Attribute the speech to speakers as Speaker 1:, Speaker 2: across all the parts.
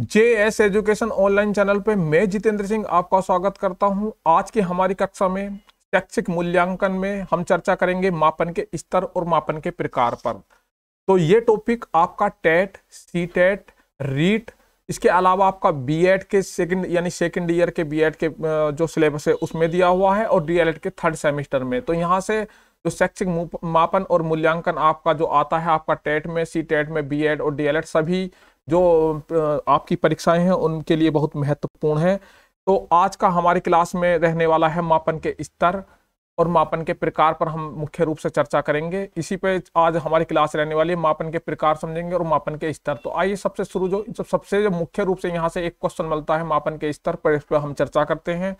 Speaker 1: जे S education online channel पे मैं जितेंद्र सिंह आपका स्वागत करता हूं आज की हमारी कक्षा में शैक्षिक मूल्यांकन में हम चर्चा करेंगे मापन के स्तर और मापन के प्रकार पर तो ये टॉपिक आपका टेट सी टेट रीट इसके अलावा आपका बीएड के सेकंड यानी सेकंड ईयर के बीएड के जो सिलेबस है उसमें दिया हुआ है और डीएलएड के थर्ड सेमेस्टर में तो यहाँ से जो शैक्षिक मापन और मूल्यांकन आपका जो आता है आपका टेट में सी टेट में एड और डीएलएड सभी जो आपकी परीक्षाएं हैं उनके लिए बहुत महत्वपूर्ण है तो आज का हमारे क्लास में रहने वाला है मापन के स्तर और मापन के प्रकार पर हम मुख्य रूप से चर्चा करेंगे इसी पे आज हमारी क्लास रहने वाली है मापन के प्रकार समझेंगे और मापन के स्तर तो आइए सबसे शुरू जो सबसे जो मुख्य रूप से यहाँ से एक क्वेश्चन मिलता है मापन के स्तर पर इस पर हम चर्चा करते हैं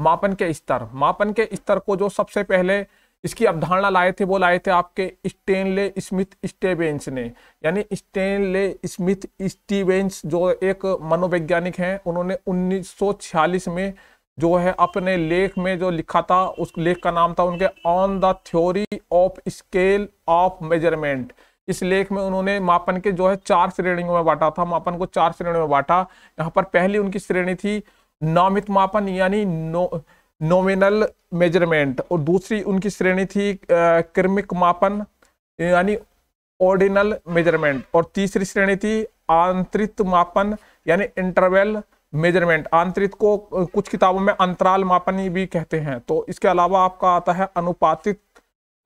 Speaker 1: मापन के स्तर मापन के स्तर को जो सबसे पहले इसकी अवधारणा लाए थे वो लाए थे आपके स्टेनले स्मिथ स्टेबेंस ने यानी स्टेनले स्मिथ स्टीवेंस जो एक मनोवैज्ञानिक हैं उन्होंने 1946 में जो है अपने लेख में जो लिखा था उस लेख का नाम था उनके on the theory of scale of measurement इस लेख में उन्होंने मापन के जो है चार श्रेणियों में बांटा था मापन को चार श्रेणियों में बांटा यहाँ पर पहली उनकी श्रेणी थी नामित मापन यानी नो नोमिनल मेजरमेंट और दूसरी उनकी श्रेणी थी क्रमिक मापन यानी ऑर्डिनल मेजरमेंट और तीसरी श्रेणी थी आंतरित मापन यानी इंटरवेल मेजरमेंट आंतरित को कुछ किताबों में अंतराल मापन भी कहते हैं तो इसके अलावा आपका आता है अनुपातित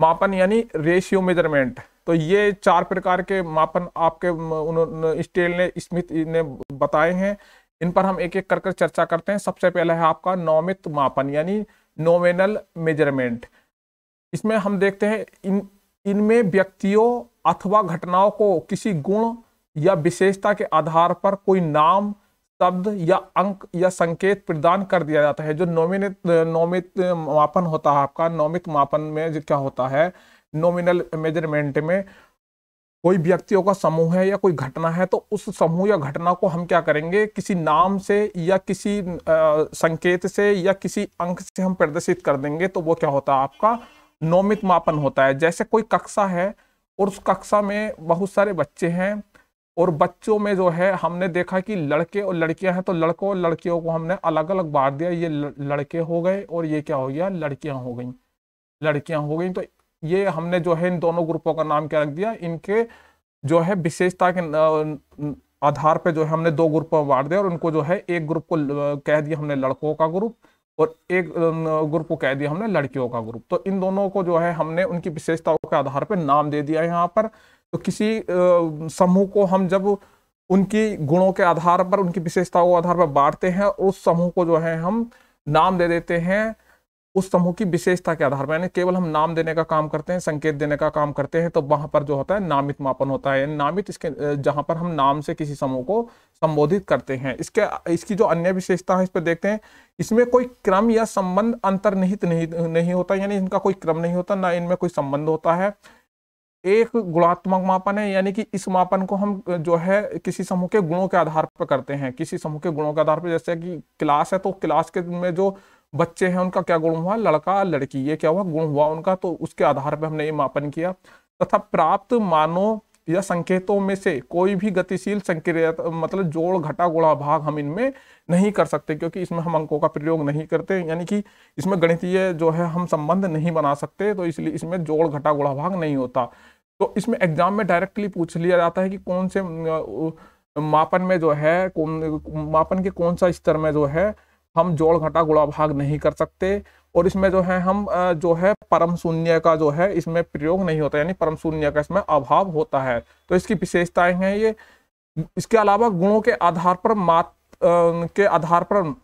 Speaker 1: मापन यानी रेशियो मेजरमेंट तो ये चार प्रकार के मापन आपके उन्होंने स्टेल ने स्मिथ ने बताए हैं इन पर हम एक एक कर कर चर्चा करते हैं सबसे पहला है आपका नोमित मापन यानी नोमिनल मेजरमेंट इसमें हम देखते हैं इन इनमें व्यक्तियों अथवा घटनाओं को किसी गुण या विशेषता के आधार पर कोई नाम शब्द या अंक या संकेत प्रदान कर दिया जाता है जो नोमिनित नोमित मापन होता है आपका नोमित मापन में क्या होता है नोमिनल मेजरमेंट में कोई व्यक्तियों का समूह है या कोई घटना है तो उस समूह या घटना को हम क्या करेंगे किसी नाम से या किसी आ, संकेत से या किसी अंक से हम प्रदर्शित कर देंगे तो वो क्या होता है आपका नौमित मापन होता है जैसे कोई कक्षा है और उस कक्षा में बहुत सारे बच्चे हैं और बच्चों में जो है हमने देखा कि लड़के और लड़कियां हैं तो लड़कों और लड़कियों को हमने अलग अलग बांट दिया ये लड़के हो गए और ये क्या हो गया लड़कियां हो गई लड़कियां हो गई तो ये हमने जो है इन दोनों ग्रुपों का नाम क्या रख दिया इनके जो है विशेषता के आधार पे जो है हमने दो ग्रुप में बांट दिया और उनको जो है एक ग्रुप को कह दिया हमने लड़कों का ग्रुप और एक ग्रुप को कह दिया हमने लड़कियों का ग्रुप तो इन दोनों को जो है हमने उनकी विशेषताओं के आधार पर नाम दे दिया यहाँ पर तो किसी समूह को हम जब उनकी गुणों के आधार पर उनकी विशेषताओं के आधार पर बांटते हैं उस समूह को जो है हम नाम दे देते हैं उस समूह की विशेषता के आधार पर यानी केवल हम नाम देने का काम करते हैं संकेत देने का काम करते हैं तो वहां पर जो होता है नामित मापन होता है नामित इसके जहां पर हम नाम से किसी समूह को संबोधित करते हैं इसके इसकी जो अन्य विशेषता है इस पर देखते हैं इसमें कोई क्रम या संबंध अंतर्निहित नहीं नहीं होता यानी इनका कोई क्रम नहीं होता ना इनमें कोई संबंध होता है एक गुणात्मक मापन है यानी कि इस मापन को हम जो है किसी समूह के गुणों के आधार पर करते हैं किसी समूह के गुणों के आधार पर जैसे कि क्लास है तो क्लास के में जो बच्चे हैं उनका क्या गुण हुआ लड़का लड़की ये क्या हुआ गुण हुआ उनका तो उसके आधार पर हमने ये मापन किया तथा प्राप्त मानो या संकेतों में से कोई भी गतिशील संक्रिया मतलब जोड़ घटा गुणा भाग हम इनमें नहीं कर सकते क्योंकि इसमें हम अंकों का प्रयोग नहीं करते यानी कि इसमें गणितीय जो है हम संबंध नहीं बना सकते तो इसलिए इसमें जोड़ घटा गुणा भाग नहीं होता तो इसमें एग्जाम में डायरेक्टली पूछ लिया जाता है कि कौन से मापन में जो है कौन मापन के कौन सा स्तर में जो है हम जोड़ घटा गुणा भाग नहीं कर सकते और इसमें जो है हम जो है परम शून्य का जो है इसमें प्रयोग नहीं होता यानी परम शून्य का इसमें अभाव होता है तो इसकी विशेषताएं हैं ये इसके अलावा गुणों के आधार पर मात के आधार पर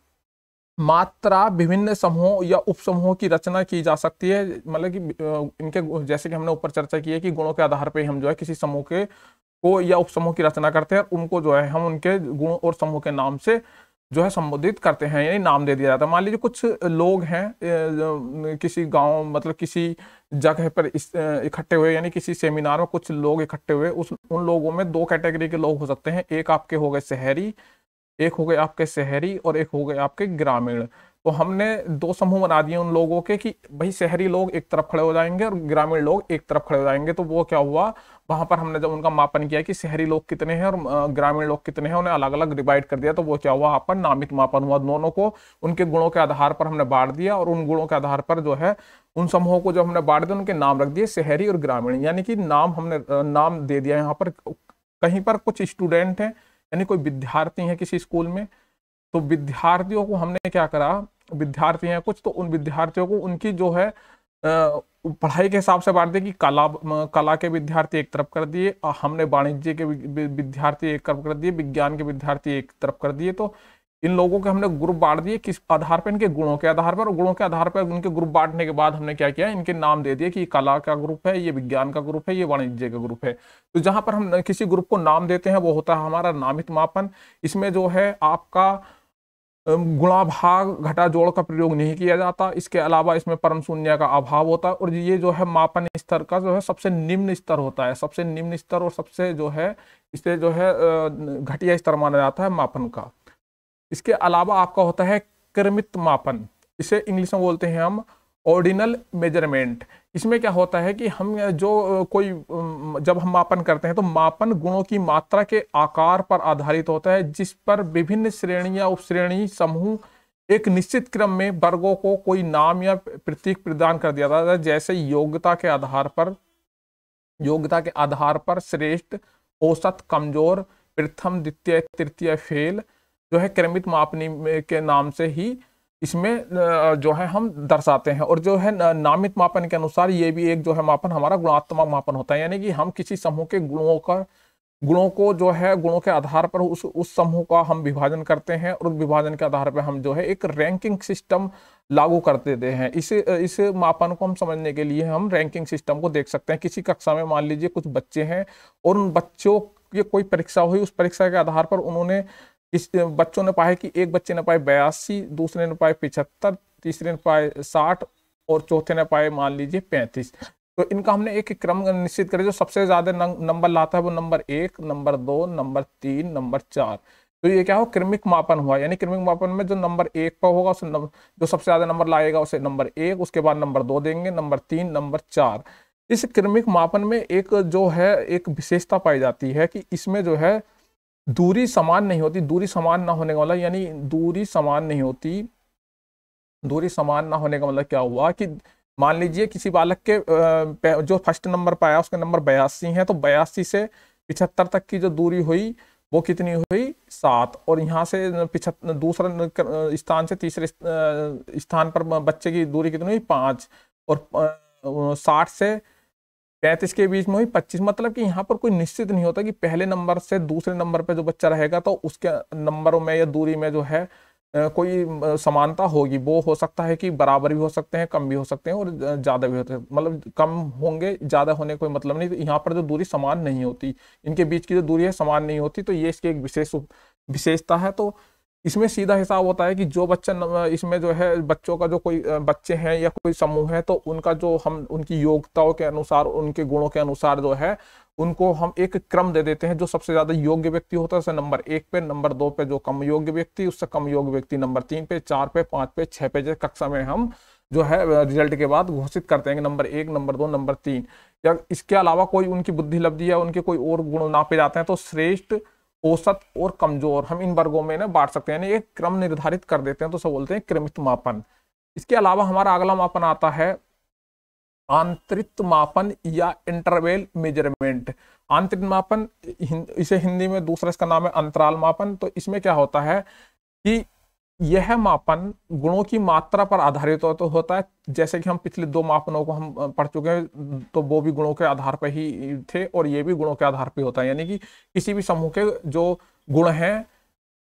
Speaker 1: मात्रा विभिन्न समूहों या उपसमूहों की रचना की जा सकती है मतलब कि इनके जैसे कि हमने ऊपर चर्चा की है कि गुणों के आधार पर हम जो है किसी समूह के को या उपसमूह की रचना करते हैं उनको जो है हम उनके गुण और समूह के नाम से जो है संबोधित करते हैं यानी नाम दे दिया जाता है मान लीजिए कुछ लोग हैं किसी गांव मतलब किसी जगह पर इकट्ठे हुए यानी किसी सेमिनार में कुछ लोग इकट्ठे हुए उस उन लोगों में दो कैटेगरी के लोग हो सकते हैं एक आपके हो गए शहरी एक हो गए आपके शहरी और एक हो गए आपके ग्रामीण तो हमने दो समूह बना दिए उन लोगों के कि भाई शहरी लोग एक तरफ खड़े हो जाएंगे और ग्रामीण लोग एक तरफ खड़े हो जाएंगे तो वो क्या हुआ वहां पर हमने जब उनका मापन किया कि शहरी लोग कितने हैं और ग्रामीण लोग कितने हैं उन्हें अलग अलग डिवाइड कर दिया तो वो क्या हुआ वहां पर नामित मापन हुआ दोनों को उनके गुणों के आधार पर हमने बांट दिया और उन गुणों के आधार पर जो है उन समूहों को जो हमने बांट दिया उनके नाम रख दिए शहरी और ग्रामीण यानी कि नाम हमने नाम दे दिया यहाँ पर कहीं पर कुछ स्टूडेंट हैं यानी कोई विद्यार्थी है किसी स्कूल में तो विद्यार्थियों को हमने क्या करा विद्यार्थी हैं कुछ तो उन विद्यार्थियों को उनकी जो है पढ़ाई के हिसाब से बांट दिया कि कला कला के विद्यार्थी एक तरफ कर दिए और हमने वाणिज्य के विद्यार्थी एक तरफ कर दिए विज्ञान के विद्यार्थी एक तरफ कर दिए तो इन लोगों के हमने ग्रुप बांट दिए किस आधार पर इनके गुणों के आधार पर और गुणों के आधार पर उनके ग्रुप बांटने के बाद हमने क्या किया इनके नाम दे दिए कि कला का ग्रुप है ये विज्ञान का ग्रुप है ये वाणिज्य का ग्रुप है तो जहाँ पर हम किसी ग्रुप को नाम देते हैं वो होता है हमारा नामित मापन इसमें जो है आपका गुणाभाग घटा जोड़ का प्रयोग नहीं किया जाता इसके अलावा इसमें परम शून्य का अभाव होता है और ये जो है मापन स्तर का जो है सबसे निम्न स्तर होता है सबसे निम्न स्तर और सबसे जो है इसे जो है घटिया स्तर माना जाता है मापन का इसके अलावा आपका होता है क्रमित मापन इसे इंग्लिश में बोलते हैं हम ऑर्डिनल मेजरमेंट इसमें क्या होता है कि हम जो कोई जब हम मापन करते हैं तो मापन गुणों की मात्रा के आकार पर आधारित होता है जिस पर विभिन्न श्रेणी या उपश्रेणी समूह एक निश्चित क्रम में वर्गों को कोई नाम या प्रतीक प्रदान कर दिया जाता है जैसे योग्यता के आधार पर योग्यता के आधार पर श्रेष्ठ औसत कमजोर प्रथम द्वितीय तृतीय फेल जो है क्रमित मापनी के नाम से ही इसमें जो है हम दर्शाते हैं और जो है नामित मापन के अनुसार ये भी एक जो है मापन हमारा गुणात्मक मापन होता है यानी कि हम किसी समूह के गुणों का गुणों को जो है गुणों के आधार पर उस उस समूह का हम विभाजन करते हैं और उस विभाजन के आधार पर हम जो है एक रैंकिंग सिस्टम लागू कर देते हैं इस इस मापन को हम समझने के लिए हम रैंकिंग सिस्टम को देख सकते हैं किसी कक्षा में मान लीजिए कुछ बच्चे हैं और उन बच्चों की कोई परीक्षा हुई उस परीक्षा के आधार पर उन्होंने इस बच्चों ने पाए कि एक बच्चे ने पाए बयासी दूसरे ने पाए पिछहत्तर तीसरे ने पाए साठ और चौथे ने पाए मान लीजिए पैंतीस तो इनका हमने एक क्रम निश्चित करे जो सबसे ज्यादा नंबर लाता है वो नंबर एक नंबर दो नंबर तीन नंबर चार तो ये क्या हो क्रमिक मापन हुआ यानी क्रमिक मापन में जो नंबर एक पर होगा उसे नम, जो सबसे ज्यादा नंबर लाएगा उसे नंबर एक उसके बाद नंबर दो देंगे नंबर तीन नंबर चार इस क्रमिक मापन में एक जो है एक विशेषता पाई जाती है कि इसमें जो है दूरी समान नहीं होती दूरी समान ना होने का मतलब यानी दूरी समान नहीं होती दूरी समान ना होने का मतलब क्या हुआ कि मान लीजिए किसी बालक के जो फर्स्ट नंबर पर आया उसका नंबर बयासी है तो बयासी से पिछहत्तर तक की जो दूरी हुई वो कितनी हुई सात और यहाँ से पिछहत्तर दूसरे स्थान से तीसरे स्थान पर बच्चे की दूरी कितनी हुई पाँच और साठ से पैंतीस के बीच में हुई पच्चीस मतलब कि यहाँ पर कोई निश्चित नहीं होता कि पहले नंबर से दूसरे नंबर पर जो बच्चा रहेगा तो उसके नंबरों में या दूरी में जो है कोई समानता होगी वो हो सकता है कि बराबर भी हो सकते हैं कम भी हो सकते हैं और ज़्यादा भी होते हैं मतलब कम होंगे ज़्यादा होने कोई मतलब नहीं तो यहाँ पर जो दूरी समान नहीं होती इनके बीच की जो दूरी है समान नहीं होती तो ये इसकी एक विशेष विशेषता है तो इसमें सीधा हिसाब होता है कि जो बच्चा इसमें जो है बच्चों का जो कोई बच्चे हैं या कोई समूह है तो उनका जो हम उनकी योग्यताओं के अनुसार उनके गुणों के अनुसार जो है उनको हम एक क्रम दे देते हैं जो सबसे ज्यादा योग्य व्यक्ति होता है उसे नंबर एक पे नंबर दो पे जो कम योग्य व्यक्ति उससे कम योग्य व्यक्ति नंबर तीन पे चार पे पांच पे छह पे जैसे कक्षा में हम जो है रिजल्ट के बाद घोषित करते हैं नंबर एक नंबर दो नंबर तीन या इसके अलावा कोई उनकी बुद्धि लब्धि या उनके कोई और गुण नापे जाते हैं तो श्रेष्ठ औसत और कमजोर हम इन वर्गों में ना बांट सकते हैं यानी क्रम निर्धारित कर देते हैं तो सब बोलते हैं क्रमित मापन इसके अलावा हमारा अगला मापन आता है आंतरित मापन या इंटरवेल मेजरमेंट आंतरिक मापन इसे हिंदी में दूसरा इसका नाम है अंतराल मापन तो इसमें क्या होता है कि यह मापन गुणों की मात्रा पर आधारित तो होता है जैसे कि हम पिछले दो मापनों को हम पढ़ चुके हैं तो वो भी गुणों के आधार पर ही थे और ये भी गुणों के आधार पर होता है यानी कि किसी भी समूह के जो गुण हैं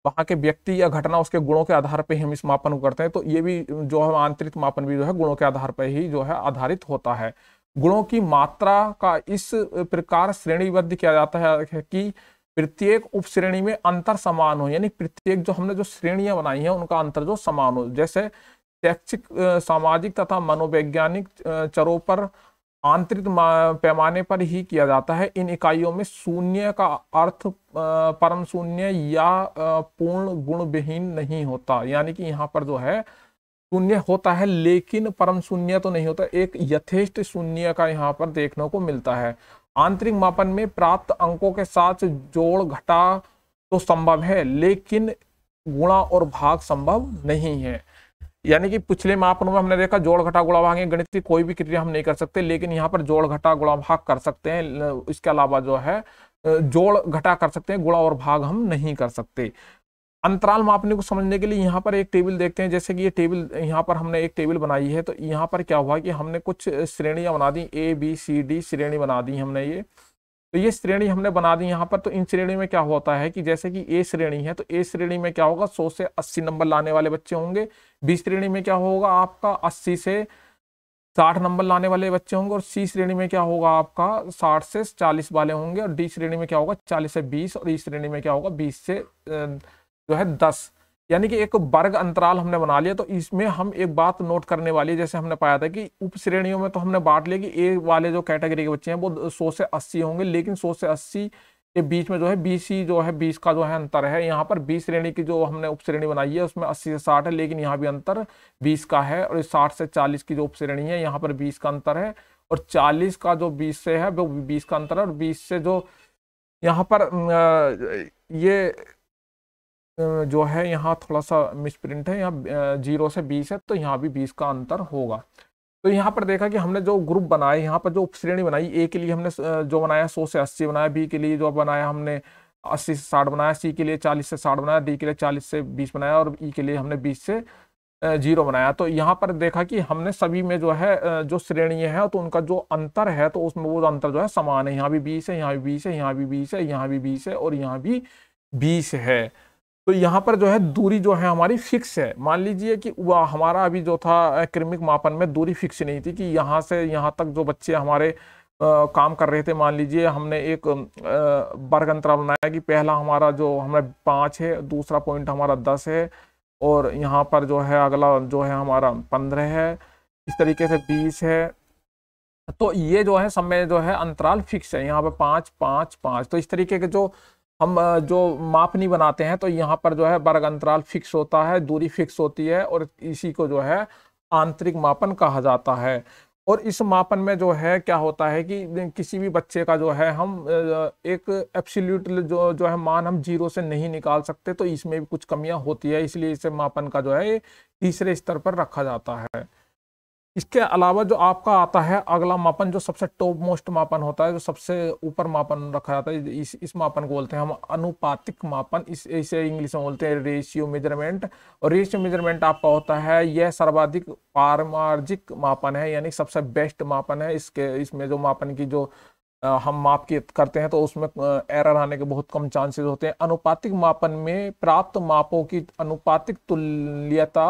Speaker 1: वहाँ के व्यक्ति या घटना उसके गुणों के आधार पर ही हम इस मापन को करते हैं तो ये भी जो है आंतरिक मापन भी जो है गुणों के आधार पर ही जो है आधारित होता है गुणों की मात्रा का इस प्रकार श्रेणीबद्ध किया जाता है कि प्रत्येक उप श्रेणी में अंतर समान हो यानी प्रत्येक जो हमने जो श्रेणियां बनाई हैं उनका अंतर जो समान हो जैसे शैक्षिक सामाजिक तथा मनोवैज्ञानिक चरों पर आंतरिक पैमाने पर ही किया जाता है इन इकाइयों में शून्य का अर्थ परम शून्य या पूर्ण गुण विहीन नहीं होता यानी कि यहाँ पर जो है शून्य होता है लेकिन परम शून्य तो नहीं होता एक यथेष्ट शून्य का यहाँ पर देखने को मिलता है आंतरिक मापन में प्राप्त अंकों के साथ जोड़ घटा तो संभव है लेकिन गुणा और भाग संभव नहीं है यानी कि पिछले मापन में हमने देखा जोड़ घटा गुणा भाग गणित की कोई भी क्रिया हम नहीं कर सकते लेकिन यहाँ पर जोड़ घटा गुणा भाग कर सकते हैं इसके अलावा जो है जोड़ घटा कर सकते हैं गुणा और भाग हम नहीं कर सकते अंतराल मापने को समझने के लिए यहाँ पर एक टेबल देखते हैं जैसे कि ये टेबल यहाँ पर हमने एक टेबल बनाई है तो यहाँ पर क्या हुआ कि हमने कुछ श्रेणियाँ बना दी ए बी सी डी श्रेणी बना दी हमने ये तो ये श्रेणी हमने बना दी यहाँ पर तो इन श्रेणी में क्या होता है कि जैसे कि ए श्रेणी है तो ए श्रेणी में क्या होगा सौ से अस्सी नंबर लाने वाले बच्चे होंगे बी श्रेणी में क्या होगा आपका अस्सी से साठ नंबर लाने वाले बच्चे होंगे और सी श्रेणी में क्या होगा आपका साठ से चालीस वाले होंगे और डी श्रेणी में क्या होगा चालीस से बीस और ई श्रेणी में क्या होगा बीस से जो है दस यानी कि एक वर्ग अंतराल हमने बना लिया तो इसमें हम एक बात नोट करने वाली है जैसे हमने पाया था कि उप श्रेणियों में तो हमने बांट लिया कि ए वाले जो कैटेगरी के बच्चे हैं वो सौ से अस्सी होंगे लेकिन सौ से अस्सी के बीच में जो है बीस ही जो है बीस का जो है अंतर है यहाँ पर बीस श्रेणी की जो हमने उप श्रेणी बनाई है उसमें अस्सी से साठ है लेकिन यहाँ भी अंतर बीस का है और साठ से चालीस की जो उप श्रेणी है यहाँ पर बीस का अंतर है और चालीस का जो बीस से है वो बीस का अंतर है और बीस से जो यहाँ पर ये जो है यहाँ थोड़ा सा मिसप्रिंट है यहाँ जीरो से बीस है तो यहाँ भी बीस का अंतर होगा तो यहाँ पर देखा कि हमने जो ग्रुप बनाए यहाँ पर जो श्रेणी बनाई ए के लिए हमने जो बनाया सौ से अस्सी बनाया बी के लिए जो बनाया हमने अस्सी से साठ बनाया सी के लिए चालीस से साठ बनाया डी के लिए चालीस से बीस बनाया और ई e के लिए हमने बीस से जीरो बनाया तो यहाँ पर देखा कि हमने सभी में जो है जो श्रेणी है तो उनका जो अंतर है तो उसमें वो अंतर जो है समान है यहाँ भी बीस है यहाँ भी बीस है यहाँ भी बीस है यहाँ भी बीस है और यहाँ भी बीस है तो यहाँ पर जो है दूरी जो है हमारी फिक्स है मान लीजिए कि वह हमारा अभी जो था क्रमिक मापन में दूरी फिक्स नहीं थी कि यहाँ से यहाँ तक जो बच्चे हमारे आ, काम कर रहे थे मान लीजिए हमने एक बर्ग अंतरा बनाया कि पहला हमारा जो हमारा पाँच है दूसरा पॉइंट हमारा दस है और यहाँ पर जो है अगला जो है हमारा पंद्रह है इस तरीके से बीस है तो ये जो है सब में जो है अंतराल फिक्स है यहाँ पे पाँच पाँच पाँच तो इस तरीके के जो हम जो मापनी बनाते हैं तो यहाँ पर जो है वर्ग अंतराल फिक्स होता है दूरी फिक्स होती है और इसी को जो है आंतरिक मापन कहा जाता है और इस मापन में जो है क्या होता है कि किसी भी बच्चे का जो है हम एक एप्सिल्यूट जो जो है मान हम जीरो से नहीं निकाल सकते तो इसमें भी कुछ कमियां होती है इसलिए इसे मापन का जो है तीसरे स्तर पर रखा जाता है इसके अलावा जो आपका आता है अगला मापन जो सबसे टॉप मोस्ट मापन होता है जो सबसे ऊपर मापन रखा जाता है इस इस मापन को बोलते हैं हम अनुपातिक मापन इस इसे इंग्लिश में बोलते हैं रेशियो मेजरमेंट और रेशियो मेजरमेंट आपका होता है यह सर्वाधिक पारमार्जिक मापन है यानी सबसे बेस्ट मापन है इसके इसमें जो मापन की जो हम माप की करते हैं तो उसमें एरर आने के बहुत कम चांसेस होते हैं अनुपातिक मापन में प्राप्त मापों की अनुपातिक तुल्यता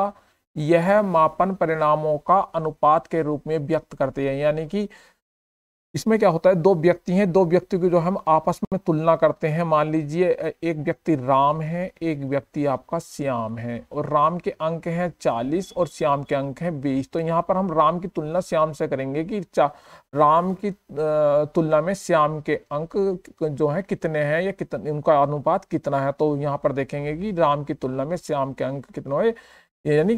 Speaker 1: यह मापन परिणामों का अनुपात के रूप में व्यक्त करते हैं यानी कि इसमें क्या होता है दो व्यक्ति हैं दो व्यक्ति की जो हम आपस में तुलना करते हैं मान लीजिए एक व्यक्ति राम है एक व्यक्ति आपका श्याम है और राम के अंक हैं चालीस और श्याम के अंक हैं बीस तो यहाँ पर हम राम की तुलना श्याम से करेंगे कि राम की तुलना में श्याम के अंक जो है कितने हैं या कितने उनका अनुपात कितना है तो यहाँ पर देखेंगे कि राम की तुलना में श्याम के अंक कितने हुए यानी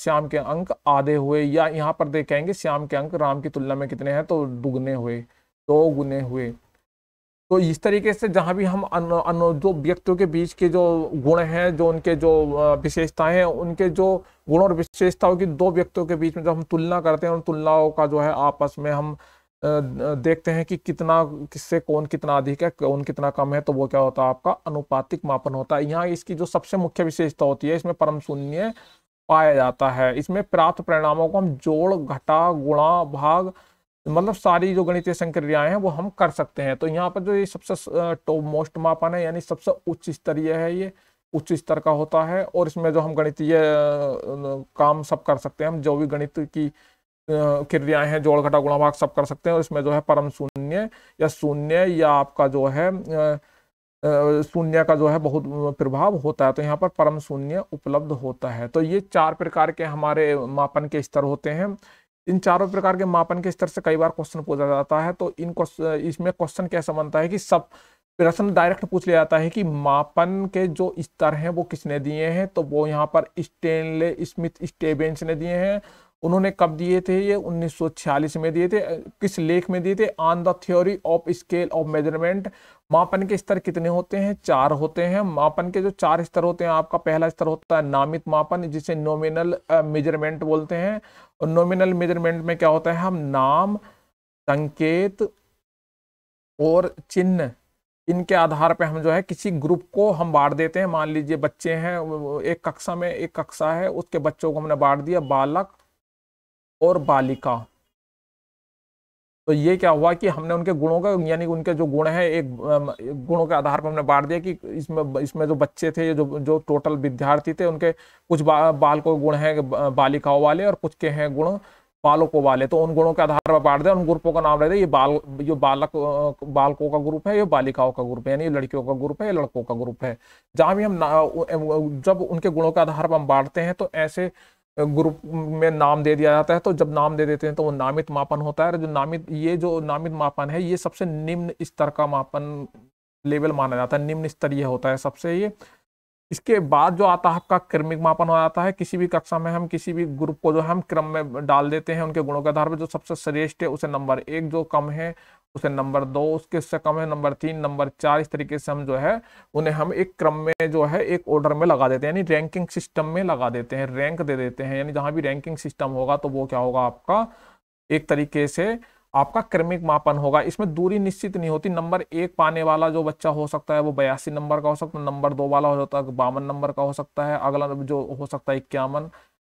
Speaker 1: श्याम के अंक आधे हुए या यहाँ पर देखेंगे श्याम के अंक राम की तुलना में कितने हैं तो दुगने हुए दो तो गुने हुए तो इस तरीके से जहाँ भी हम अन, अन, जो व्यक्तियों के बीच के जो गुण हैं जो उनके जो विशेषताएं हैं उनके जो गुण और विशेषताओं की दो व्यक्तियों के बीच में जब हम तुलना करते हैं उन तुलनाओं का जो है आपस में हम देखते हैं कि कितना किससे कौन कितना अधिक है कौन कितना कम है तो वो क्या होता है आपका अनुपातिक मापन होता है यहाँ इसकी जो सबसे मुख्य विशेषता होती है इसमें परम शून्य पाया जाता है इसमें प्राप्त परिणामों को हम जोड़ घटा गुणा भाग मतलब सारी जो गणितीय संक्रियाएं हैं वो हम कर सकते हैं तो यहाँ पर जो ये सबसे टॉप मोस्ट मापन है यानी सबसे उच्च स्तरीय है ये उच्च स्तर का होता है और इसमें जो हम गणितीय काम सब कर सकते हैं हम जो भी गणित की क्रियाएं हैं जोड़ घटा गुणा भाग सब कर सकते हैं और इसमें जो है परम शून्य या शून्य या आपका जो है शून्य का जो है बहुत प्रभाव होता है तो यहाँ पर परम शून्य उपलब्ध होता है तो ये चार प्रकार के हमारे मापन के स्तर होते हैं इन चारों प्रकार के मापन के स्तर से कई बार क्वेश्चन पूछा जाता है तो इन इसमें क्वेश्चन कैसा बनता है कि सब प्रश्न डायरेक्ट पूछ लिया जाता है कि मापन के जो स्तर हैं वो किसने दिए हैं तो वो यहाँ पर स्टेनले स्मिथ स्टेबेंस ने दिए हैं उन्होंने कब दिए थे ये 1946 में दिए थे किस लेख में दिए थे on the theory of scale of measurement मापन के स्तर कितने होते हैं चार होते हैं मापन के जो चार स्तर होते हैं आपका पहला स्तर होता है नामित मापन जिसे नोमिनल मेजरमेंट बोलते हैं और नोमिनल मेजरमेंट में क्या होता है हम नाम संकेत और चिन्ह इनके आधार पर हम जो है किसी ग्रुप को हम बांट देते हैं मान लीजिए बच्चे हैं एक कक्षा में एक कक्षा है उसके बच्चों को हमने बांट दिया बालक और बालिका तो ये क्या हुआ कि हमने उनके गुणों का यानी उनके जो गुण है एक गुणों के आधार पर हमने बांट दिया कि इसमें इसमें जो बच्चे थे जो जो टोटल विद्यार्थी थे उनके कुछ बा, बालकों गुण हैं बालिकाओं वाले और कुछ के हैं गुण बालकों वाले तो उन गुणों के आधार पर बांट दिया उन ग्रुपों का नाम रहे ये बाल ये बालक बालकों का ग्रुप है ये बालिकाओं का ग्रुप है यानी लड़कियों का ग्रुप है ये लड़कों का ग्रुप है जहाँ भी हम जब उनके गुणों के आधार पर हम बांटते हैं तो ऐसे ग्रुप में नाम दे दिया जाता है तो जब नाम दे देते हैं तो वो नामित मापन होता है जो नामित ये जो नामित मापन है ये सबसे निम्न स्तर का मापन लेवल माना जाता है निम्न स्तरीय होता है सबसे ये इसके बाद जो आता है आपका क्रमिक मापन हो जाता है किसी भी कक्षा में हम किसी भी ग्रुप को जो हम क्रम में डाल देते हैं उनके गुणों के आधार पर जो सबसे श्रेष्ठ है उसे नंबर एक जो कम है उसे नंबर दो उसके से कम है नंबर तीन नंबर चार इस तरीके से हम जो है उन्हें हम एक क्रम में जो है एक ऑर्डर में लगा देते हैं यानी रैंकिंग सिस्टम में लगा देते हैं रैंक दे देते हैं यानी जहाँ भी रैंकिंग सिस्टम होगा तो वो क्या होगा आपका एक तरीके से आपका क्रमिक मापन होगा इसमें दूरी निश्चित नहीं होती नंबर एक पाने वाला जो बच्चा हो सकता है वो बयासी नंबर का हो सकता है नंबर दो वाला हो सकता है बावन नंबर का हो सकता है अगला जो हो सकता है इक्यावन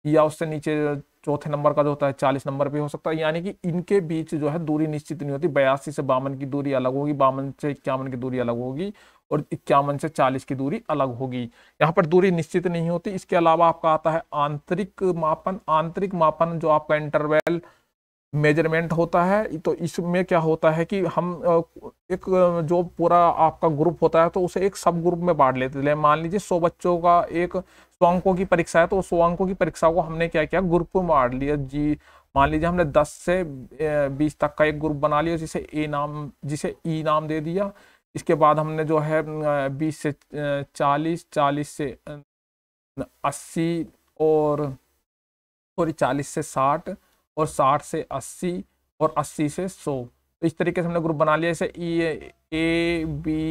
Speaker 1: या उससे नीचे चौथे नंबर का जो होता है चालीस नंबर पे हो सकता है यानी कि इनके बीच जो है दूरी निश्चित नहीं होती बयासी से बावन की दूरी अलग होगी बावन से इक्यावन की दूरी अलग होगी और इक्यावन से चालीस की दूरी अलग होगी यहाँ पर दूरी निश्चित नहीं होती इसके अलावा आपका आता है आंतरिक मापन आंतरिक मापन जो आपका इंटरवेल मेजरमेंट होता है तो इसमें क्या होता है कि हम एक जो पूरा आपका ग्रुप होता है तो उसे एक सब ग्रुप में बांट लेते हैं मान लीजिए सौ बच्चों का एक सौ अंकों की परीक्षा है तो सौ अंकों की परीक्षा को हमने क्या किया ग्रुप में बांट लिया जी मान लीजिए हमने दस से बीस तक का एक ग्रुप बना लिया जिसे ए नाम जिसे ई नाम दे दिया इसके बाद हमने जो है बीस से चालीस चालीस से अस्सी और सॉरी चालीस से साठ और 60 से 80 और 80 से 100 तो इस तरीके से हमने ग्रुप बना लिया इसे ई A B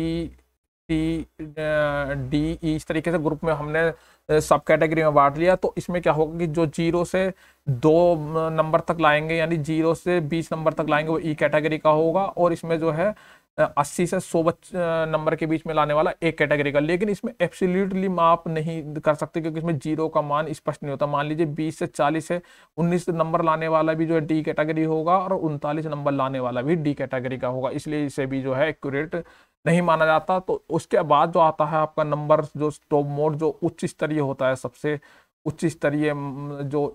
Speaker 1: C D E इस तरीके से ग्रुप में हमने सब कैटेगरी में बांट लिया तो इसमें क्या होगा कि जो जीरो से दो नंबर तक लाएंगे यानी जीरो से बीस नंबर तक लाएंगे वो ई e कैटेगरी का होगा और इसमें जो है अस्सी से सौ नंबर के बीच में लाने वाला एक कैटेगरी का लेकिन इसमें एब्सोल्युटली माप नहीं कर सकते क्योंकि इसमें जीरो का मान स्पष्ट नहीं होता मान लीजिए बीस से चालीस से उन्नीस नंबर लाने वाला भी जो है डी कैटेगरी होगा और उनतालीस नंबर लाने वाला भी डी कैटेगरी का होगा इसलिए इसे भी जो है एक्यूरेट नहीं माना जाता तो उसके बाद जो आता है आपका नंबर जो स्टॉप मोड जो उच्च स्तरीय होता है सबसे उच्च स्तरीय जो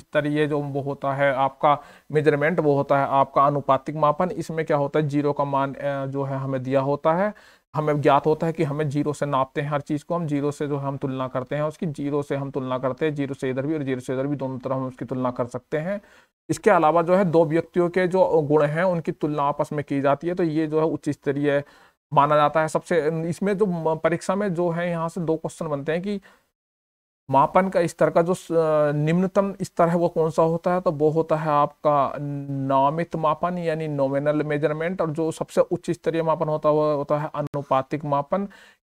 Speaker 1: स्तरीय जो वो होता है आपका मेजरमेंट वो होता है आपका अनुपातिक मापन इसमें क्या होता है जीरो का मान जो है हमें दिया होता है हमें ज्ञात होता है कि हमें जीरो से नापते हैं हर चीज़ को हम जीरो से जो हम तुलना करते हैं उसकी जीरो से हम तुलना करते हैं जीरो से इधर भी और जीरो से इधर भी दोनों तरह हम उसकी तुलना कर सकते हैं इसके अलावा जो है दो व्यक्तियों के जो गुण हैं उनकी तुलना आपस में की जाती है तो ये जो है उच्च स्तरीय माना जाता है सबसे इसमें जो परीक्षा में जो है यहाँ से दो क्वेश्चन बनते हैं कि मापन का स्तर का जो निम्नतम स्तर है वो कौन सा होता है तो वो होता है आपका नामित मापन यानी नोमिनल मेजरमेंट और जो सबसे उच्च स्तरीय मापन होता है वो होता है अनुपातिक मापन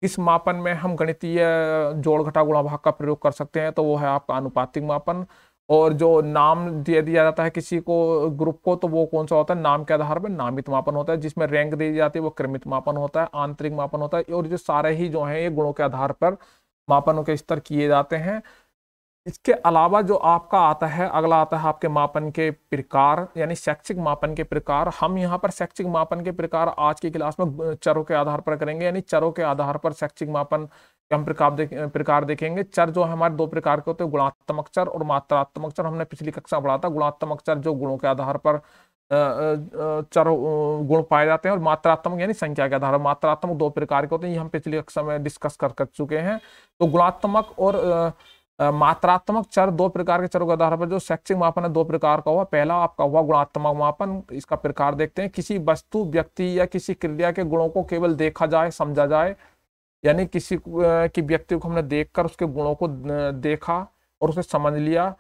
Speaker 1: इस मापन में हम गणितीय जोड़ घटा गुणा भाग का प्रयोग कर सकते हैं तो वो है आपका अनुपातिक मापन और जो नाम दे दिया जाता है किसी को ग्रुप को तो वो कौन सा होता है नाम के आधार पर नामित मापन होता है जिसमें रैंक दी जाती है वो क्रमित मापन होता है आंतरिक मापन होता है और जो सारे ही जो है ये गुणों के आधार पर मापनों के स्तर किए जाते हैं इसके अलावा जो आपका आता है अगला आता है आपके मापन के प्रकार यानी शैक्षिक मापन के प्रकार हम यहाँ पर शैक्षिक मापन के प्रकार आज की क्लास में चरों के आधार पर करेंगे यानी चरों के आधार पर शैक्षिक मापन हम प्रकार देख प्रकार देखेंगे चर जो हमारे दो प्रकार के होते हैं गुणात्मक चर और मात्रात्मक चर हमने पिछली कक्षा पढ़ा था गुणात्मक चर जो गुणों के आधार पर चारों गुण पाए जाते हैं और मात्रात्मक यानी संख्या के आधार मात्रात्मक दो प्रकार के होते हैं ये हम पिछली कक्षा में डिस्कस कर कर चुके हैं तो गुणात्मक और मात्रात्मक चर दो प्रकार के चरों के आधार पर जो शैक्षिक मापन है दो प्रकार का हुआ पहला आपका हुआ गुणात्मक मापन इसका प्रकार देखते हैं किसी वस्तु व्यक्ति या किसी क्रिया के गुणों को केवल देखा जाए समझा जाए यानी किसी की व्यक्ति को हमने देखकर उसके गुणों को देखा और उसे समझ लिया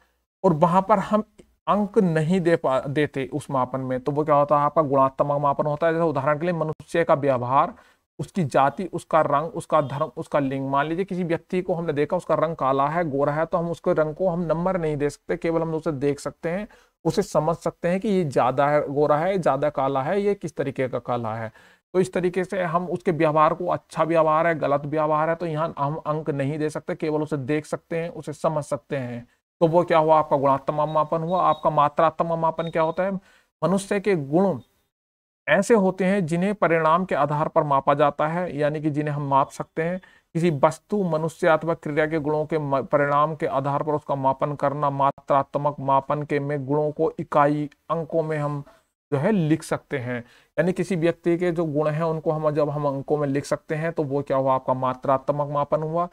Speaker 1: और वहां पर हम अंक नहीं दे पा देते उस मापन में तो वो क्या होता है आपका गुणात्मक मापन होता है जैसे उदाहरण के लिए मनुष्य का व्यवहार उसकी जाति उसका रंग उसका धर्म उसका लिंग मान लीजिए किसी व्यक्ति को हमने देखा उसका रंग काला है गोरा है तो हम उसके रंग को हम नंबर नहीं दे सकते केवल हम उसे देख सकते हैं उसे समझ सकते हैं कि ये ज़्यादा है गोरा है ज़्यादा काला है ये किस तरीके का काला है तो इस तरीके से हम उसके व्यवहार को अच्छा व्यवहार है गलत व्यवहार है तो यहाँ हम अंक नहीं दे सकते केवल उसे देख सकते हैं उसे समझ सकते हैं तो वो क्या हुआ आपका गुणात्मक मापन हुआ आपका मात्रात्मक मापन क्या होता है मनुष्य के गुण ऐसे होते हैं जिन्हें परिणाम के आधार पर मापा जाता है यानी कि जिन्हें हम माप सकते हैं किसी वस्तु मनुष्य अथवा क्रिया के गुणों के परिणाम के आधार पर उसका मापन करना मात्रात्मक मापन के में गुणों को इकाई अंकों में हम जो है लिख सकते हैं यानी किसी व्यक्ति के जो गुण हैं उनको हम जब हम अंकों में लिख सकते हैं तो वो क्या हुआ आपका मात्रात्मक मापन हुआ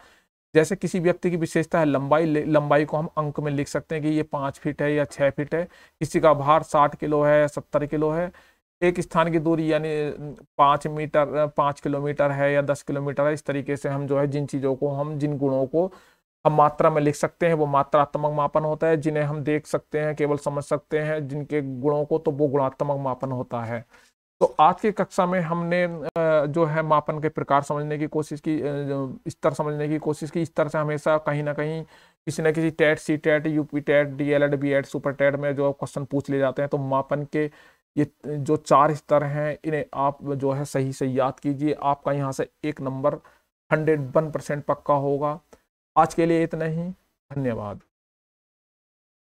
Speaker 1: जैसे किसी व्यक्ति की विशेषता है लंबाई लंबाई को हम अंक में लिख सकते हैं कि ये पाँच फीट है या छः फीट है किसी का भार साठ किलो है या सत्तर किलो है एक स्थान की दूरी यानी पाँच मीटर पाँच किलोमीटर है या दस किलोमीटर है इस तरीके से हम जो है जिन चीज़ों को हम जिन गुणों को हम मात्रा में लिख सकते हैं वो मात्रात्मक मापन होता है जिन्हें हम देख सकते हैं केवल समझ सकते हैं जिनके गुणों को तो वो गुणात्मक मापन होता है तो आज की कक्षा में हमने जो है मापन के प्रकार समझने की कोशिश की स्तर समझने की कोशिश की स्तर से हमेशा कहीं ना कहीं किसी न किसी TET C TET UP TET D El Ed B Ed super TET में जो क्वेश्चन पूछ ले जाते हैं तो मापन के ये जो चार स्तर हैं इन्हें आप जो है सही से याद कीजिए आपका यहाँ से एक नंबर हंड्रेड वन परसेंट पक्का होगा आज के लिए इतना ही धन्यवाद